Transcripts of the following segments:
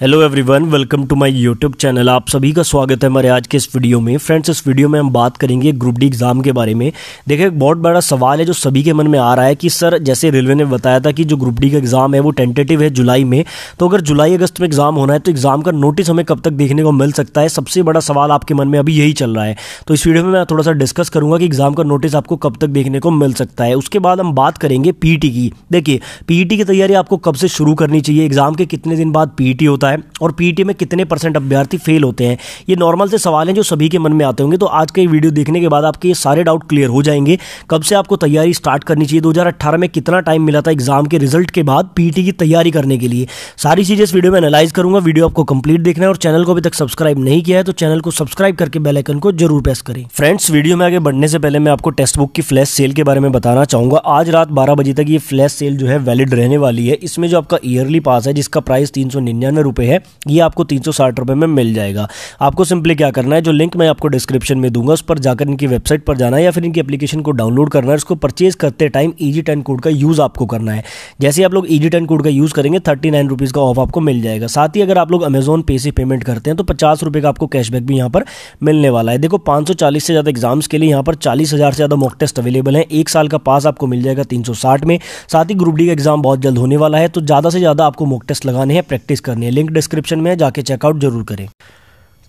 hello everyone welcome to my YouTube channel आप सभी का स्वागत है हमारे आज के इस वीडियो में फ्रेंड्स इस वीडियो में हम बात करेंगे ग्रुप डी एग्ज़ाम के बारे में देखिए एक बहुत बड़ा सवाल है जो सभी के मन में आ रहा है कि सर जैसे रेलवे ने बताया था कि जो ग्रुप डी का एग्ज़ाम है वो टेंटेटिव है जुलाई में तो अगर जुलाई अगस्त में एग्ज़ाम होना है तो एग्ज़ाम का नोटिस हमें कब तक देखने को मिल सकता है सबसे बड़ा सवाल आपके मन में अभी यही चल रहा है तो इस वीडियो में मैं थोड़ा सा डिस्कस करूँगा कि एग्ज़ाम का नोटिस आपको कब तक देखने को मिल सकता है उसके बाद हम बात करेंगे पीई e की देखिए पीई e की तैयारी आपको कब से शुरू करनी चाहिए एग्ज़ाम के कितने दिन बाद पीई e होता है होता है और पीटी e में कितने परसेंट अभ्यर्थी फेल होते हैं ये नॉर्मल से सवाल हैं जो सभी के मन में आते होंगे तो आज के वीडियो देखने के बाद आपके ये सारे डाउट क्लियर हो जाएंगे कब से आपको तैयारी स्टार्ट करनी चाहिए दो में कितना टाइम मिला था एग्जाम के रिजल्ट के बाद पीईटी e की तैयारी करने के लिए सारी चीज़ें इस वीडियो में एनालाइज करूंगा वीडियो आपको कंप्लीट देखना है और चैनल को अभी तक सब्सक्राइब नहीं किया है तो चैनल को सब्सक्राइब करके बेलाइकन को जरूर प्रेस करें फ्रेंड्स वीडियो में आगे बढ़ने से पहले मैं आपको टेस्ट बुक की फ्लैश सेल के बारे में बताना चाहूंगा आज रात बारह बजे तक ये फ्लैश सेल जो है वैलिड रहने वाली है इसमें जो आपका ईयरली पास है जिसका प्राइस तीन सौ रुपये है ये आपको तीन सौ में मिल जाएगा आपको सिंपली क्या करना है जो लिंक मैं आपको डिस्क्रिप्शन में दूंगा उस पर जाकर इनकी वेबसाइट पर जाना है या फिर इनकी एप्लीकेशन को डाउनलोड करना है उसको परचेज करते टाइम ईजी टेन कोड का यूज़ आपको करना है जैसे आप लोग ईजी टेन कोड का यूज़ करेंगे थर्टी नाइन रुपीज़ का ऑफ आपको मिल जाएगा साथ ही अगर आप लोग अमेजोन पे से पेमेंट करते हैं तो पचास रुपए का आपको कैशबैक भी यहाँ पर मिलने वाला है देखो पाँच से ज़्यादा एग्जाम्स के लिए यहाँ पर चालीस से ज़्यादा मॉक टेस्ट अवेलेबल है एक साल का पास आपको मिल जाएगा तीन में साथ ही ग्रुप डी का एग्जाम बहुत जल्द होने वाला है तो ज़्यादा से ज़्यादा आपको मॉक टेस्ट लगाने हैं प्रैक्टिस करने हैं लिंक लिंक डिस्क्रिप्शन में जाके चेकआउट जरूर करें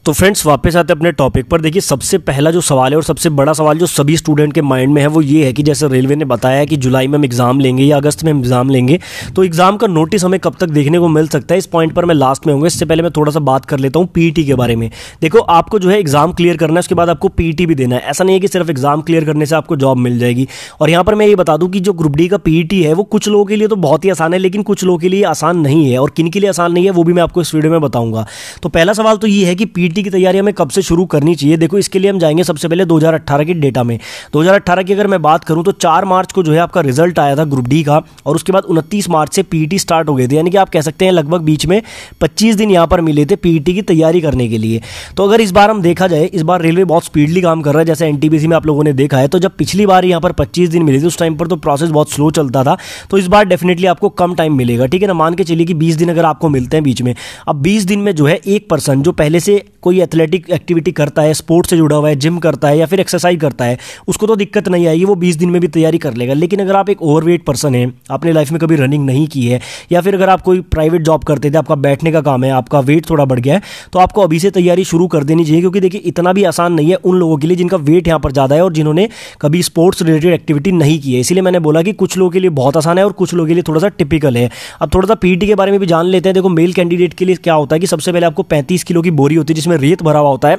तो फ्रेंड्स वापस आते हैं अपने टॉपिक पर देखिए सबसे पहला जो सवाल है और सबसे बड़ा सवाल जो सभी स्टूडेंट के माइंड में है वो ये है कि जैसे रेलवे ने बताया है कि जुलाई में हम एग्ज़ाम लेंगे या अगस्त में हम एग्ज़ाम लेंगे तो एग्ज़ाम का नोटिस हमें कब तक देखने को मिल सकता है इस पॉइंट पर मैं लास्ट में होंगे इससे पहले मैं थोड़ा सा बात कर लेता हूँ पी e के बारे में देखो आपको जो है एग्ज़ाम क्लियर करना है उसके बाद आपको पी e भी देना है ऐसा नहीं है कि सिर्फ एग्ज़ाम क्लियर करने से आपको जॉब मिल जाएगी और यहाँ पर मैं ये बता दूँ कि जो ग्रुप डी का पी e है वो कुछ लोगों के लिए तो बहुत ही आसान है लेकिन कुछ लोगों के लिए आसान नहीं है और किन के लिए आसान नहीं है वो भी मैं आपको इस वीडियो में बताऊँगा तो पहला सवाल तो ये है कि पी टी की तैयारी हमें कब से शुरू करनी चाहिए देखो इसके लिए हम जाएंगे सबसे पहले 2018 के डेटा में 2018 की अगर मैं बात करूं तो 4 मार्च को जो है आपका रिजल्ट आया था ग्रुप डी का और उसके बाद 29 मार्च से पीईटी स्टार्ट e हो गए थे यानी कि आप कह सकते हैं लगभग बीच में 25 दिन यहाँ पर मिले थे पीईटी e की तैयारी करने के लिए तो अगर इस बार हम देखा जाए इस बार रेलवे बहुत स्पीडली काम कर रहा है जैसे एन में आप लोगों ने देखा है तो जब पिछली बार यहाँ पर पच्चीस दिन मिले थे उस टाइम पर तो प्रोसेस बहुत स्लो चलता था तो इस बार डेफिनेटली आपको कम टाइम मिलेगा ठीक है ना मान के चलिए कि बीस दिन अगर आपको मिलते हैं बीच में अब बीस दिन में जो है एक पर्सन जो पहले से कोई एथलेटिक एक्टिविटी करता है स्पोर्ट्स से जुड़ा हुआ है जिम करता है या फिर एक्सरसाइज करता है उसको तो दिक्कत नहीं आएगी वो बीस दिन में भी तैयारी कर लेगा लेकिन अगर आप एक ओवरवेट पर्सन है आपने लाइफ में कभी रनिंग नहीं की है या फिर अगर आप कोई प्राइवेट जॉब करते थे आपका बैठने का काम है आपका वेट थोड़ा बढ़ गया है तो आपको अभी से तैयारी शुरू कर देनी चाहिए क्योंकि देखिए इतना भी आसान नहीं है उन लोगों के लिए जिनका वेट यहाँ पर ज़्यादा है और जिन्होंने कभी स्पोर्ट्स रिलेटेड एक्टिविटी नहीं की है इसीलिए मैंने बोला कि कुछ लोगों के लिए बहुत आसान है और कुछ लोगों के लिए थोड़ा सा टिपिकल है अब थोड़ा सा पीटी के बारे में भी जान लेते हैं देखो मेल कैंडिडेट के लिए क्या होता है कि सबसे पहले आपको पैंतीस किलो की बोरी होती है जिसमें रेत भरा हुआ होता है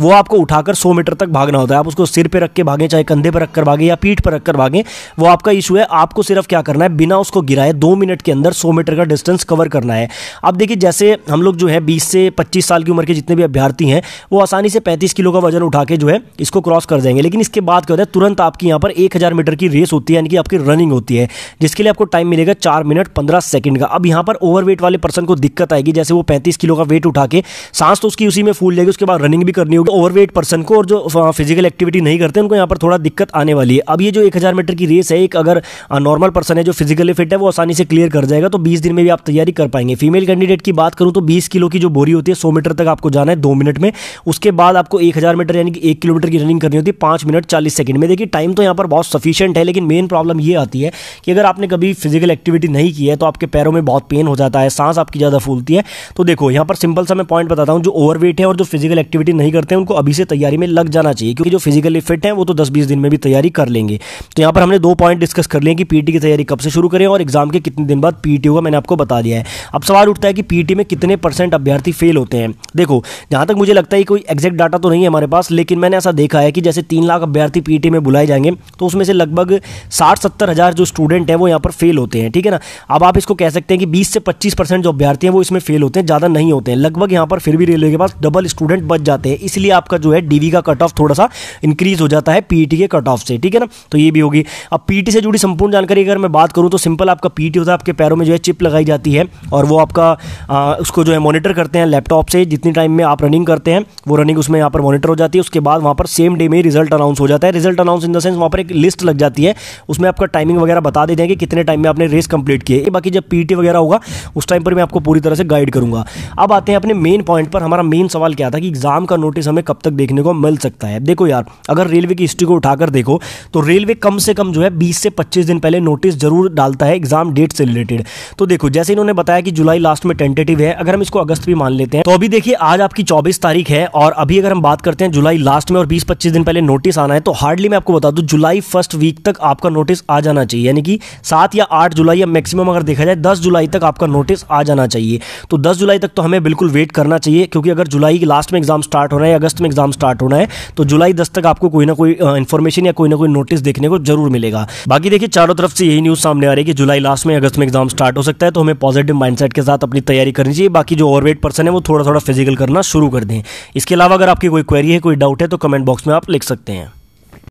वो आपको उठाकर सौ मीटर तक भागना होता है आप उसको सिर पर रख के भागें चाहे कंधे पर रखकर भागें या पीठ पर रखकर भागें वो आपका इशू है आपको सिर्फ क्या करना है बिना उसको गिराए दो मिनट के अंदर सौ मीटर का डिस्टेंस कवर करना है अब देखिए जैसे हम लोग जो है बीस से पच्चीस साल की उम्र के जितने भी अभ्यर्थी हैं वो आसानी से पैंतीस किलो का वजन उठा के जो है इसको क्रॉस कर जाएंगे लेकिन इसके बाद क्या होता है तुरंत आपकी यहाँ पर एक मीटर की रेस होती है यानी कि आपकी रनिंग होती है जिसके लिए आपको टाइम मिलेगा चार मिनट पंद्रह सेकंड का अब यहाँ पर ओवरवेट वाले पर्सन को दिक्कत आएगी जैसे वो पैंतीस किलो का वेट उठा के सांस तो उसकी उसी में फूल जाएगी उसके बाद रनिंग भी करनी होगी ओवरवेट पर्सन को और जो फिजिकल एक्टिविटी नहीं करते उनको यहाँ पर थोड़ा दिक्कत आने वाली है अब ये जो एक हज़ार मीटर की रेस है एक अगर नॉर्मल पर्सन है जो फिजिकली फिट है वो आसानी से क्लियर कर जाएगा तो बीस दिन में भी आप तैयारी कर पाएंगे फीमेल कैंडिडेट की बात करूँ तो बीस किलो की जो बोरी होती है सौ मीटर तक आपको जाना है दो मिनट में उसके बाद आपको एक हज़ार मीटर यानी कि एक किलोमीटर की रनिंग करनी होती है पाँच मिनट चालीस सेकंड में देखिए टाइम तो यहाँ पर बहुत सफिशियंट है लेकिन मेन प्रॉब्लम ये आती है कि अगर आपने कभी फिजिकल एक्टिविटी नहीं की है तो आपके पैरों में बहुत पेन हो जाता है सांस आपकी ज़्यादा फूलती है तो देखो यहाँ पर सिंपल सा मैं पॉइंट बताता हूँ जो ओवरवेट फिट है और जो फिजिकल एक्टिविटी नहीं करते हैं उनको अभी से तैयारी में लग जाना चाहिए क्योंकि जो फिजिकली फिट है वो तो दस बीस दिन में भी तैयारी कर लेंगे तो यहाँ पर हमने दो पॉइंट डिस्कस कर लिए कि पीटी की तैयारी कब से शुरू करें और एग्जाम के कितने दिन बाद पीटी होगा मैंने आपको बता दिया है अब सवाल उठता है कि पीटी में कितने परसेंट अभ्यर्थी फेल होते हैं देखो जहां तक मुझे लगता है कोई एग्जैक्ट डाटा तो नहीं है हमारे पास लेकिन मैंने ऐसा देखा है कि जैसे तीन लाख अभ्यर्थी पीटी में बुलाए जाएंगे तो उसमें से लगभग साठ सत्तर हज़ार जो स्टूडेंट हैं वो यहाँ पर फेल होते हैं ठीक है ना अब आप इसको कह सकते हैं कि बीस से पच्चीस परसेंट जो अभ्यर्थी हैं वो इसमें फेल होते हैं ज़्यादा नहीं होते हैं लगभग यहाँ पर फिर भी रेलवे के पास डबल स्टूडेंट बच जाते हैं इसलिए आपका जो है डीवी का कट ऑफ थोड़ा सा इंक्रीज हो जाता है पीईटी के कट ऑफ से ठीक है ना तो ये भी होगी अब पीटी से जुड़ी संपूर्ण जानकारी अगर मैं बात करूँ तो सिंपल आपका पीटी होता है आपके पैरों में जो है चिप लगाई जाती है और वो आपका आ, उसको जो है मॉनिटर करते हैं लैपटॉप से जितनी टाइम में आप रनिंग करते हैं वो रनिंग उसमें यहाँ पर मॉनिटर हो जाती है उसके बाद वहाँ पर सेम डे में रिजल्ट अनाउंस हो जाता है result announce in the sense वहाँ पर एक लिस्ट लग जाती है उसमें आपका टाइमिंग वगैरह बता देते हैं कि कितने टाइम में आपने रेस कंप्लीट किए बाकी जब पीटी वगैरह होगा उस टाइम पर मैं आपको पूरी तरह से गाइड करूंगा अब आते हैं अपने मेन पॉइंट पर हमारा मेन सवाल क्या था कि एग्जाम का नोटिस हमें कब तक देखने को मिल सकता है देखो यार अगर रेलवे की हिस्ट्री को उठाकर देखो तो रेलवे कम से कम जो है बीस से पच्चीस दिन पहले नोटिस जरूर डालता है एग्जाम डेट से रिलेटेड तो देखो जैसे इन्होंने बताया कि जुलाई लास्ट में टेंटेटिव है अगर हम इसको अगस्त भी मान लेते हैं तो अभी देखिए आज आपकी चौबीस तारीख है और अभी अगर हम बात करते हैं जुलाई लास्ट में और बीस पच्चीस दिन पहले नोटिस आना है तो हार्डली मैं आपको बता दू जुलाई फर्स्ट वीक तक आपका नोटिस आ जाना चाहिए यानी कि सात या आठ जुलाई या मैक्सिमम अगर देखा जाए दस जुलाई तक आपका नोटिस आ जाना चाहिए तो दस जुलाई तक तो हमें बिल्कुल वेट करना चाहिए क्योंकि अगर जुलाई जुलाई के लास्ट में एग्जाम स्टार्ट होना है अगस्त में एग्जाम स्टार्ट होना है तो जुलाई दस तक आपको कोई ना कोई इन्फॉर्मेशन या कोई ना कोई नोटिस देखने को जरूर मिलेगा बाकी देखिए चारों तरफ से यही न्यूज सामने आ रही है कि जुलाई लास्ट में अगस्त में एग्जाम स्टार्ट हो सकता है तो हमें पॉजिटिव माइंडसेट के साथ अपनी तैयारी करनी चाहिए बाकी जो ओवरवेट पर्सन है वो थोड़ा थोड़ा फिजिकल करना शुरू कर दें इसके अलावा अगर आपकी कोई क्वेरी है कोई डाउट है तो कमेंट बॉक्स में आप लिख सकते हैं